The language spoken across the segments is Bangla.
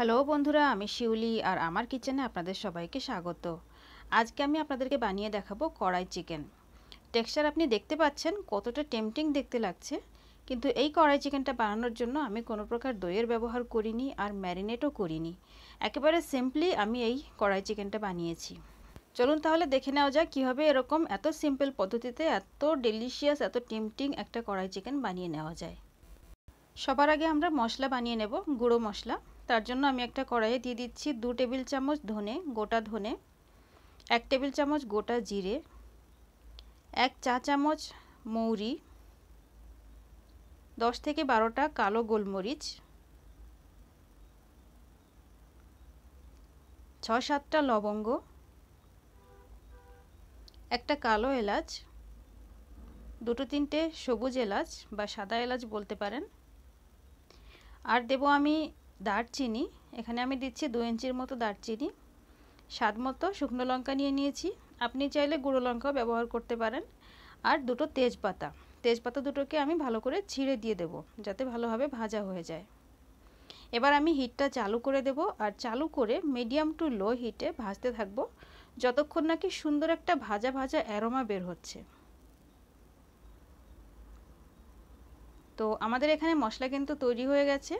হ্যালো বন্ধুরা আমি শিউলি আর আমার কিচেনে আপনাদের সবাইকে স্বাগত আজকে আমি আপনাদেরকে বানিয়ে দেখাবো কড়াই চিকেন টেক্সচার আপনি দেখতে পাচ্ছেন কতটা টেম্পটিং দেখতে লাগছে কিন্তু এই কড়াই চিকেনটা বানানোর জন্য আমি কোনো প্রকার দইয়ের ব্যবহার করিনি আর ম্যারিনেটও করিনি একেবারে সিম্পলি আমি এই কড়াই চিকেনটা বানিয়েছি চলুন তাহলে দেখে নেওয়া যাক কীভাবে এরকম এত সিম্পল পদ্ধতিতে এত ডেলিশিয়াস এত টেম্পটিং একটা কড়াই চিকেন বানিয়ে নেওয়া যায় সবার আগে আমরা মশলা বানিয়ে নেব গুঁড়ো মশলা তার জন্য আমি একটা কড়াইয়ে দিয়ে দিচ্ছি দু টেবিল চামচ ধনে গোটা ধনে এক টেবিল চামচ গোটা জিরে এক চা চামচ মৌরি দশ থেকে বারোটা কালো গোলমরিচ ছ সাতটা লবঙ্গ একটা কালো এলাচ দুটো তিনটে সবুজ এলাচ বা সাদা এলাচ বলতে পারেন আর দেব আমি দারচিনি এখানে আমি দিচ্ছি দু ইঞ্চির মতো দারচিনি স্বাদ মতো শুকনো লঙ্কা নিয়ে নিয়েছি আপনি চাইলে গুঁড়ো লঙ্কাও ব্যবহার করতে পারেন আর দুটো তেজপাতা তেজপাতা দুটোকে আমি ভালো করে ছিঁড়ে দিয়ে দেব যাতে ভালোভাবে ভাজা হয়ে যায় এবার আমি হিটটা চালু করে দেব আর চালু করে মিডিয়াম টু লো হিটে ভাজতে থাকবো যতক্ষণ নাকি সুন্দর একটা ভাজা ভাজা অ্যারোমা বের হচ্ছে তো আমাদের এখানে মশলা কিন্তু তৈরি হয়ে গেছে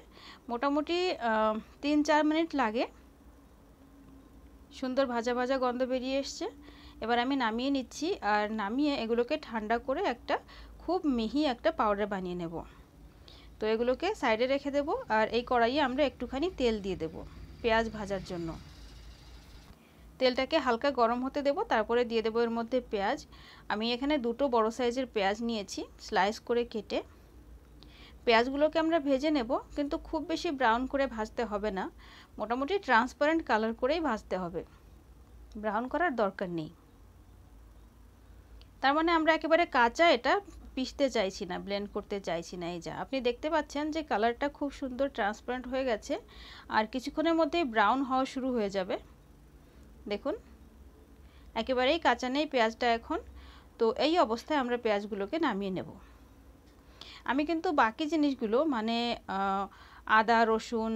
মোটামুটি তিন চার মিনিট লাগে সুন্দর ভাজা ভাজা গন্ধ বেরিয়ে এসছে এবার আমি নামিয়ে নিচ্ছি আর নামিয়ে এগুলোকে ঠান্ডা করে একটা খুব মিহি একটা পাউডার বানিয়ে নেব তো এগুলোকে সাইডে রেখে দেব আর এই কড়াইয়ে আমরা একটুখানি তেল দিয়ে দেব পেঁয়াজ ভাজার জন্য তেলটাকে হালকা গরম হতে দেব তারপরে দিয়ে দেবো এর মধ্যে পেঁয়াজ আমি এখানে দুটো বড় সাইজের পেঁয়াজ নিয়েছি স্লাইস করে কেটে পেঁয়াজগুলোকে আমরা ভেজে নেব কিন্তু খুব বেশি ব্রাউন করে ভাজতে হবে না মোটামুটি ট্রান্সপারেন্ট কালার করেই ভাজতে হবে ব্রাউন করার দরকার নেই তার মানে আমরা একেবারে কাঁচা এটা পিষতে চাইছি না ব্লেন্ড করতে চাইছি না এই যা আপনি দেখতে পাচ্ছেন যে কালারটা খুব সুন্দর ট্রান্সপারেন্ট হয়ে গেছে আর কিছুক্ষণের মধ্যেই ব্রাউন হওয়া শুরু হয়ে যাবে দেখুন একেবারেই কাঁচা নেই পেঁয়াজটা এখন তো এই অবস্থায় আমরা পেঁয়াজগুলোকে নামিয়ে নেব আমি কিন্তু বাকি জিনিসগুলো মানে আদা রসুন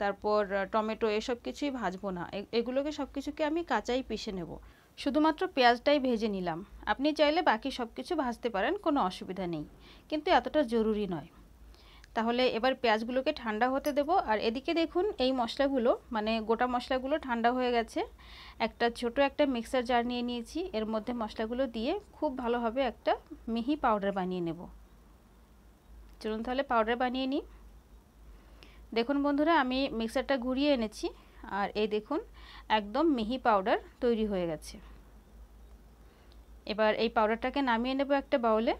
তারপর টমেটো এসব কিছুই ভাজবো না এগুলোকে সব কিছুকে আমি কাঁচাই পিষে নেব শুধুমাত্র পেঁয়াজটাই ভেজে নিলাম আপনি চাইলে বাকি সব কিছু ভাজতে পারেন কোনো অসুবিধা নেই কিন্তু এতটা জরুরি নয় তাহলে এবার পেঁয়াজগুলোকে ঠান্ডা হতে দেব আর এদিকে দেখুন এই মশলাগুলো মানে গোটা মশলাগুলো ঠান্ডা হয়ে গেছে একটা ছোট একটা মিক্সার জার নিয়ে নিয়েছি এর মধ্যে মশলাগুলো দিয়ে খুব ভালোভাবে একটা মিহি পাউডার বানিয়ে নেব চলুন তাহলে পাউডার বানিয়ে নিই দেখুন বন্ধুরা আমি মিক্সারটা ঘুরিয়ে এনেছি আর এই দেখুন একদম মিহি পাউডার তৈরি হয়ে গেছে এবার এই পাউডারটাকে নামিয়ে নেব একটা বাউলে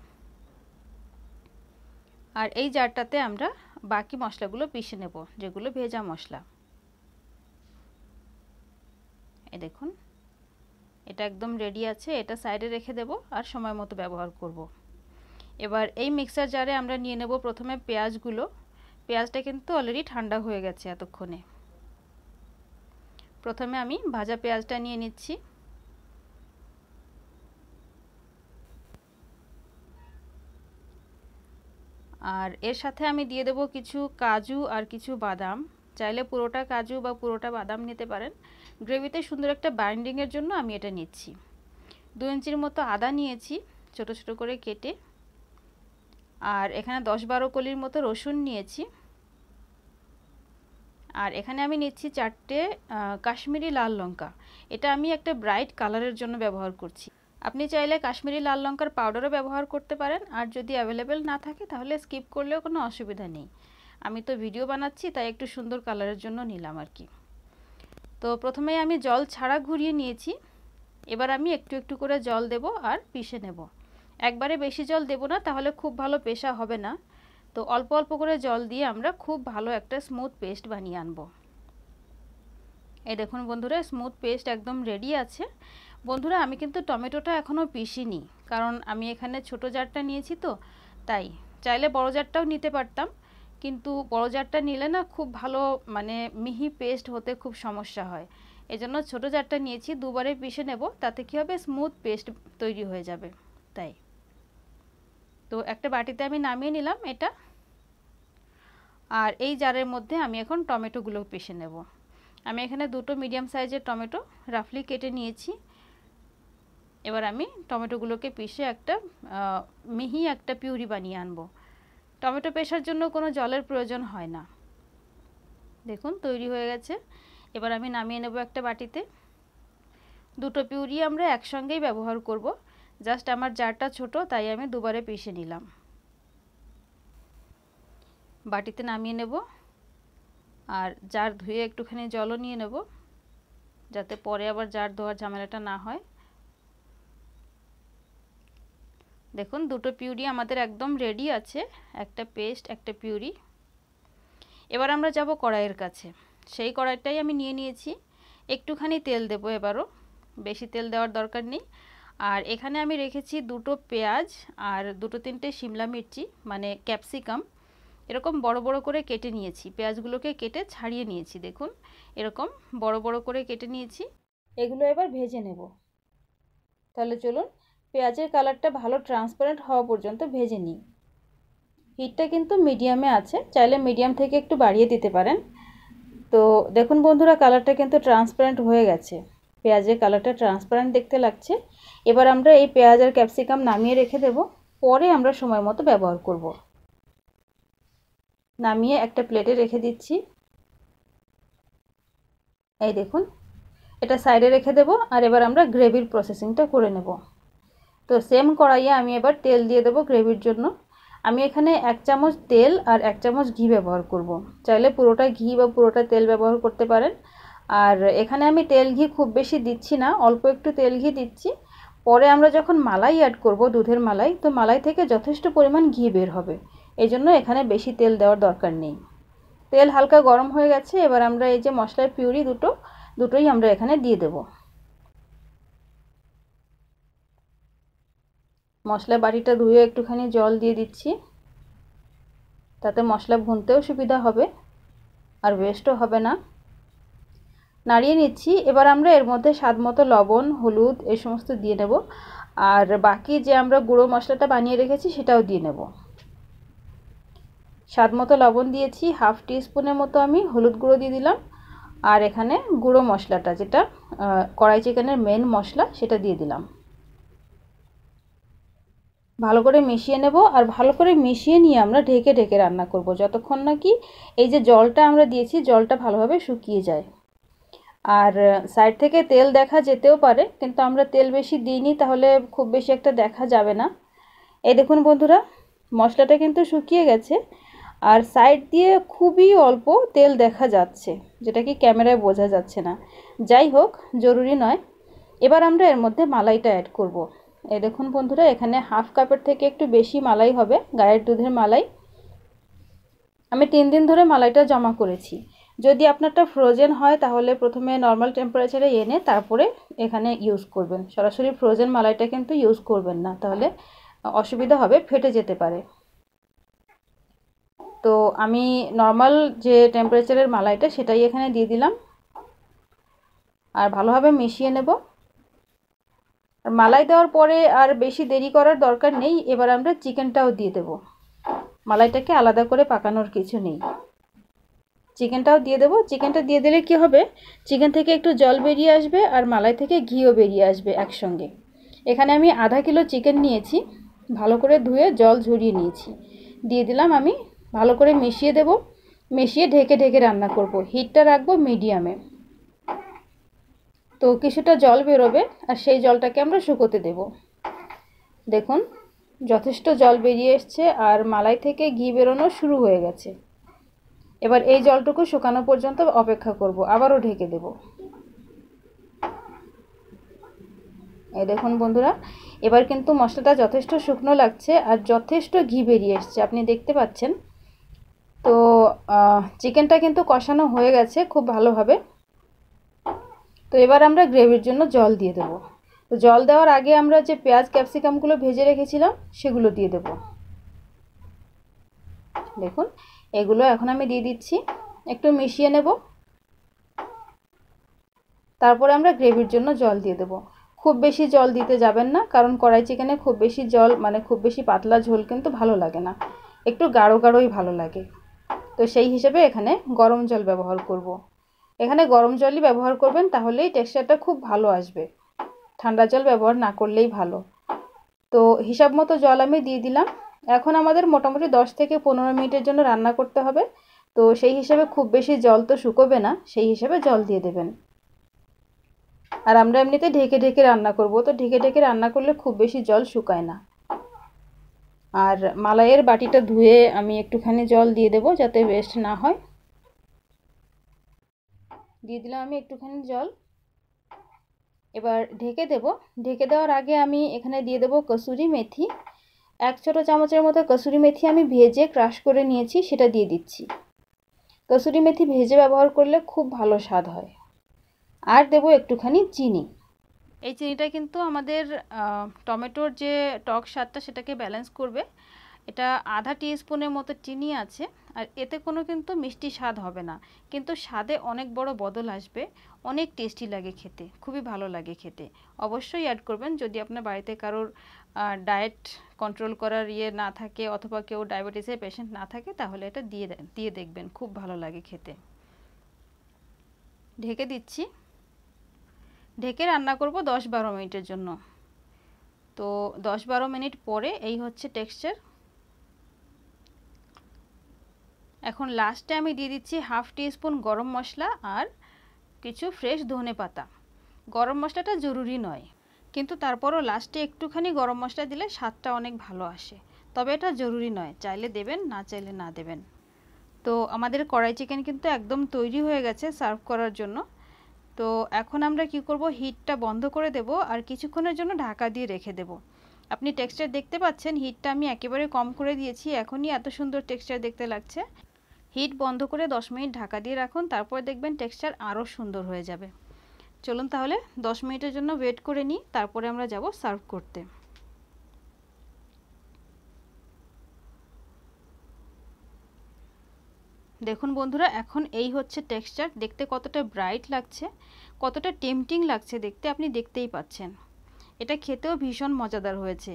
আর এই জারটাতে আমরা বাকি মশলাগুলো পিষে নেব যেগুলো ভেজা মশলা এই দেখুন এটা একদম রেডি আছে এটা সাইডে রেখে দেব আর সময় মতো ব্যবহার করবো এবার এই মিক্সার জারে আমরা নিয়ে নেব প্রথমে পেঁয়াজগুলো পেঁয়াজটা কিন্তু অলরেডি ঠান্ডা হয়ে গেছে এতক্ষণে প্রথমে আমি ভাজা পেঁয়াজটা নিয়ে নিচ্ছি আর এর সাথে আমি দিয়ে দেব কিছু কাজু আর কিছু বাদাম চাইলে পুরোটা কাজু বা পুরোটা বাদাম নিতে পারেন গ্রেভিতে সুন্দর একটা বাইন্ডিংয়ের জন্য আমি এটা নিচ্ছি দু ইঞ্চির মতো আদা নিয়েছি ছোট ছোট করে কেটে আর এখানে দশ বারো কলির মতো রসুন নিয়েছি আর এখানে আমি নিচ্ছি চারটে কাশ্মীরি লাল লঙ্কা এটা আমি একটা ব্রাইট কালারের জন্য ব্যবহার করছি আপনি চাইলে কাশ্মীরি লাল লঙ্কার পাউডারও ব্যবহার করতে পারেন আর যদি অ্যাভেলেবেল না থাকে তাহলে স্কিপ করলেও কোনো অসুবিধা নেই আমি তো ভিডিও বানাচ্ছি তাই একটু সুন্দর কালারের জন্য নিলাম আর কি তো প্রথমে আমি জল ছাড়া ঘুরিয়ে নিয়েছি এবার আমি একটু একটু করে জল দেব আর পিষে নেবো একবারে বেশি জল দেব না তাহলে খুব ভালো পেশা হবে না তো অল্প অল্প করে জল দিয়ে আমরা খুব ভালো একটা স্মুথ পেস্ট বানিয়ে আনবো এই দেখুন বন্ধুরা স্মুথ পেস্ট একদম রেডি আছে বন্ধুরা আমি কিন্তু টমেটোটা এখনও পিসিনি কারণ আমি এখানে ছোট জারটা নিয়েছি তো তাই চাইলে বড় জারটাও নিতে পারতাম কিন্তু বড় জারটা নিলে না খুব ভালো মানে মিহি পেস্ট হতে খুব সমস্যা হয় এজন্য ছোট জারটা নিয়েছি দুবারে পিষে নেব তাতে কি হবে স্মুথ পেস্ট তৈরি হয়ে যাবে তাই তো একটা বাটিতে আমি নামিয়ে নিলাম এটা আর এই জারের মধ্যে আমি এখন টমেটোগুলো পেষে নেব আমি এখানে দুটো মিডিয়াম সাইজের টমেটো রাফলি কেটে নিয়েছি এবার আমি টমেটোগুলোকে পিষে একটা মিহি একটা পিউরি বানিয়ে আনবো টমেটো পেশার জন্য কোনো জলের প্রয়োজন হয় না দেখুন তৈরি হয়ে গেছে এবার আমি নামিয়ে নেব একটা বাটিতে দুটো পিউরি আমরা একসঙ্গেই ব্যবহার করব জাস্ট আমার জারটা ছোট তাই আমি দুবারে পিষে নিলাম বাটিতে নামিয়ে নেব আর জার ধুয়ে একটুখানি জলও নিয়ে নেব যাতে পরে আবার জার ধোয়ার ঝামেলাটা না হয় দেখুন দুটো পিউরি আমাদের একদম রেডি আছে একটা পেস্ট একটা পিউরি এবার আমরা যাব কড়াইয়ের কাছে সেই কড়াইটাই আমি নিয়ে নিয়েছি একটুখানি তেল দেব এবারও বেশি তেল দেওয়ার দরকার নেই আর এখানে আমি রেখেছি দুটো পেঁয়াজ আর দুটো তিনটে শিমলা মির্চি মানে ক্যাপসিকাম এরকম বড় বড় করে কেটে নিয়েছি পেঁয়াজগুলোকে কেটে ছাড়িয়ে নিয়েছি দেখুন এরকম বড় বড় করে কেটে নিয়েছি এগুলো এবার ভেজে নেব তাহলে চলুন পেঁয়াজের কালারটা ভালো ট্রান্সপারেন্ট হওয়া পর্যন্ত ভেজে নিই হিটটা কিন্তু মিডিয়ামে আছে চাইলে মিডিয়াম থেকে একটু বাড়িয়ে দিতে পারেন তো দেখুন বন্ধুরা কালারটা কিন্তু ট্রান্সপারেন্ট হয়ে গেছে পেঁয়াজের কালারটা ট্রান্সপারেন্ট দেখতে লাগছে এবার আমরা এই পেঁয়াজ আর ক্যাপসিকাম নামিয়ে রেখে দেব পরে আমরা সময় মতো ব্যবহার করব নামিয়ে একটা প্লেটে রেখে দিচ্ছি এই দেখুন এটা সাইডে রেখে দেব আর এবার আমরা গ্রেভির প্রসেসিংটা করে নেব তো সেম কড়াইয়ে আমি এবার তেল দিয়ে দেব গ্রেভির জন্য আমি এখানে এক চামচ তেল আর এক চামচ ঘি ব্যবহার করব। চাইলে পুরোটা ঘি বা পুরোটা তেল ব্যবহার করতে পারেন আর এখানে আমি তেল ঘি খুব বেশি দিচ্ছি না অল্প একটু তেল ঘি দিচ্ছি পরে আমরা যখন মালাই অ্যাড করব দুধের মালাই তো মালাই থেকে যথেষ্ট পরিমাণ ঘি বের হবে এই জন্য এখানে বেশি তেল দেওয়ার দরকার নেই তেল হালকা গরম হয়ে গেছে এবার আমরা এই যে মশলার পিউরি দুটো দুটোই আমরা এখানে দিয়ে দেব মশলা বাটিটা ধুয়ে একটুখানি জল দিয়ে দিচ্ছি তাতে মশলা ভুনতেও সুবিধা হবে আর ওয়েস্টও হবে না নাড়িয়ে নিচ্ছি এবার আমরা এর মধ্যে স্বাদ মতো লবণ হলুদ এই সমস্ত দিয়ে নেব আর বাকি যে আমরা গুঁড়ো মশলাটা বানিয়ে রেখেছি সেটাও দিয়ে নেব স্বাদ মতো লবণ দিয়েছি হাফ টি স্পুনের মতো আমি হলুদ গুঁড়ো দিয়ে দিলাম আর এখানে গুঁড়ো মশলাটা যেটা কড়াই চিকেনের মেন মশলা সেটা দিয়ে দিলাম ভালো করে মিশিয়ে নেব আর ভালো করে মিশিয়ে নিয়ে আমরা ঢেকে ঢেকে রান্না করব যতক্ষণ না কি এই যে জলটা আমরা দিয়েছি জলটা ভালোভাবে শুকিয়ে যায় আর সাইড থেকে তেল দেখা যেতেও পারে কিন্তু আমরা তেল বেশি দিইনি তাহলে খুব বেশি একটা দেখা যাবে না এই দেখুন বন্ধুরা মশলাটা কিন্তু শুকিয়ে গেছে আর সাইড দিয়ে খুবই অল্প তেল দেখা যাচ্ছে যেটা কি ক্যামেরায় বোঝা যাচ্ছে না যাই হোক জরুরি নয় এবার আমরা এর মধ্যে মালাইটা অ্যাড করব। এই দেখুন বন্ধুরা এখানে হাফ কাপের থেকে একটু বেশি মালাই হবে গায়ের দুধের মালাই আমি তিন দিন ধরে মালাইটা জমা করেছি যদি আপনারটা ফ্রোজেন হয় তাহলে প্রথমে নর্মাল টেম্পারেচারে এনে তারপরে এখানে ইউজ করবেন সরাসরি ফ্রোজেন মালাইটা কিন্তু ইউজ করবেন না তাহলে অসুবিধা হবে ফেটে যেতে পারে তো আমি নর্মাল যে টেম্পারেচারের মালাইটা সেটাই এখানে দিয়ে দিলাম আর ভালোভাবে মিশিয়ে নেব আর মালাই দেওয়ার পরে আর বেশি দেরি করার দরকার নেই এবার আমরা চিকেনটাও দিয়ে দেব মালাইটাকে আলাদা করে পাকানোর কিছু নেই চিকেনটাও দিয়ে দেবো চিকেনটা দিয়ে দিলে কি হবে চিকেন থেকে একটু জল বেরিয়ে আসবে আর মালাই থেকে ঘিও বেরিয়ে আসবে একসঙ্গে এখানে আমি আধা কিলো চিকেন নিয়েছি ভালো করে ধুয়ে জল ঝরিয়ে নিয়েছি দিয়ে দিলাম আমি ভালো করে মিশিয়ে দেব মিশিয়ে ঢেকে ঢেকে রান্না করব হিটটা রাখবো মিডিয়ামে তো কিছুটা জল বেরোবে আর সেই জলটাকে আমরা শুকোতে দেব দেখুন যথেষ্ট জল বেরিয়ে এসছে আর মালাই থেকে ঘি বেরোনো শুরু হয়ে গেছে এবার এই জলটুকু শুকানো পর্যন্ত অপেক্ষা করব আবারও ঢেকে দেব এই দেখুন বন্ধুরা এবার কিন্তু মশলাটা যথেষ্ট শুকনো লাগছে আর যথেষ্ট ঘি বেরিয়ে এসছে আপনি দেখতে পাচ্ছেন তো চিকেনটা কিন্তু কষানো হয়ে গেছে খুব ভালোভাবে তো এবার আমরা গ্রেভির জন্য জল দিয়ে দেব তো জল দেওয়ার আগে আমরা যে পেঁয়াজ ক্যাপসিকামগুলো ভেজে রেখেছিলাম সেগুলো দিয়ে দেব দেখুন এগুলো এখন আমি দিয়ে দিচ্ছি একটু মিশিয়ে নেব তারপরে আমরা গ্রেভির জন্য জল দিয়ে দেবো খুব বেশি জল দিতে যাবেন না কারণ কড়াই চিকেনে খুব বেশি জল মানে খুব বেশি পাতলা ঝোল কিন্তু ভালো লাগে না একটু গাঢ় গাঢ়ই ভালো লাগে তো সেই হিসেবে এখানে গরম জল ব্যবহার করব। এখানে গরম জলই ব্যবহার করবেন তাহলেই টেক্সচারটা খুব ভালো আসবে ঠান্ডা জল ব্যবহার না করলেই ভালো তো হিসাব মতো জল আমি দিয়ে দিলাম এখন আমাদের মোটামুটি 10 থেকে পনেরো মিনিটের জন্য রান্না করতে হবে তো সেই হিসেবে খুব বেশি জল তো শুকোবে না সেই হিসেবে জল দিয়ে দেবেন আর আমরা এমনিতে ঢেকে ঢেকে রান্না করব তো ঢেকে ঢেকে রান্না করলে খুব বেশি জল শুকায় না আর মালাইয়ের বাটিটা ধুয়ে আমি একটুখানি জল দিয়ে দেবো যাতে ওয়েস্ট না হয় দিয়ে দিলাম আমি একটুখানি জল এবার ঢেকে দেব ঢেকে দেওয়ার আগে আমি এখানে দিয়ে দেবো কসুরি মেথি এক ছোটো চামচের মতো কসুরি মেথি আমি ভেজে ক্রাশ করে নিয়েছি সেটা দিয়ে দিচ্ছি কসুরি মেথি ভেজে ব্যবহার করলে খুব ভালো স্বাদ হয় আর দেব একটুখানি চিনি এই চিনিটা কিন্তু আমাদের টমেটোর যে টক স্বাদটা সেটাকে ব্যালেন্স করবে এটা আধা স্পুনের মতো চিনি আছে আর এতে কোনো কিন্তু মিষ্টি স্বাদ হবে না কিন্তু স্বাদে অনেক বড় বদল আসবে অনেক টেস্টি লাগে খেতে খুবই ভালো লাগে খেতে অবশ্যই অ্যাড করবেন যদি আপনার বাড়িতে কারোর ডায়েট কন্ট্রোল করার ইয়ে না থাকে অথবা কেউ ডায়াবেটিসের পেশেন্ট না থাকে তাহলে এটা দিয়ে দিয়ে দেখবেন খুব ভালো লাগে খেতে ঢেকে দিচ্ছি ঢেকে রান্না করব দশ বারো মিনিটের জন্য তো দশ বারো মিনিট পরে এই হচ্ছে টেক্সচার এখন লাস্টে আমি দিয়ে দিচ্ছি হাফ টিস্পুন গরম মশলা আর কিছু ফ্রেশ ধনে পাতা গরম মশলাটা জরুরি নয় কিন্তু তারপরও লাস্টে একটুখানি গরম মশলা দিলে স্বাদটা অনেক ভালো আসে তবে এটা জরুরি নয় চাইলে দেবেন না চাইলে না দেবেন তো আমাদের কড়াই চিকেন কিন্তু একদম তৈরি হয়ে গেছে সার্ভ করার জন্য তো এখন আমরা কি করব হিটটা বন্ধ করে দেব আর কিছুক্ষণের জন্য ঢাকা দিয়ে রেখে দেব আপনি টেক্সচার দেখতে পাচ্ছেন হিটটা আমি একেবারে কম করে দিয়েছি এখনই এত সুন্দর টেক্সচার দেখতে লাগছে হিট বন্ধ করে দশ মিনিট ঢাকা দিয়ে রাখুন তারপর দেখবেন টেক্সচার আরও সুন্দর হয়ে যাবে চলুন তাহলে 10 মিনিটের জন্য ওয়েট করে নিই তারপরে আমরা যাব সার্ভ করতে দেখুন বন্ধুরা এখন এই হচ্ছে টেক্সচার দেখতে কতটা ব্রাইট লাগছে কতটা টেম্পটিং লাগছে দেখতে আপনি দেখতেই পাচ্ছেন এটা খেতেও ভীষণ মজাদার হয়েছে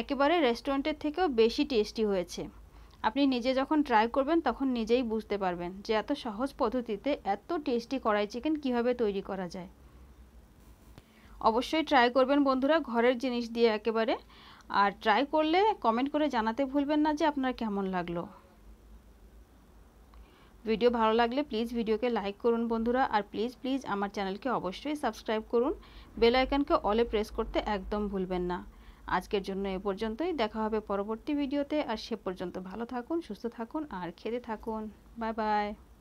একেবারে রেস্টুরেন্টের থেকেও বেশি টেস্টি হয়েছে আপনি নিজে যখন ট্রাই করবেন তখন নিজেই বুঝতে পারবেন যে এত সহজ পদ্ধতিতে এত টেস্টি কড়াই চিকেন কিভাবে তৈরি করা যায় অবশ্যই ট্রাই করবেন বন্ধুরা ঘরের জিনিস দিয়ে একেবারে আর ট্রাই করলে কমেন্ট করে জানাতে ভুলবেন না যে আপনার কেমন লাগলো ভিডিও ভালো লাগলে প্লিজ ভিডিওকে লাইক করুন বন্ধুরা আর প্লিজ প্লিজ আমার চ্যানেলকে অবশ্যই সাবস্ক্রাইব করুন বেল অলে প্রেস করতে একদম ভুলবেন না আজকের জন্য এ পর্যন্তই দেখা হবে পরবর্তী ভিডিওতে আর সে পর্যন্ত ভালো থাকুন সুস্থ থাকুন আর খেতে থাকুন বাই বাই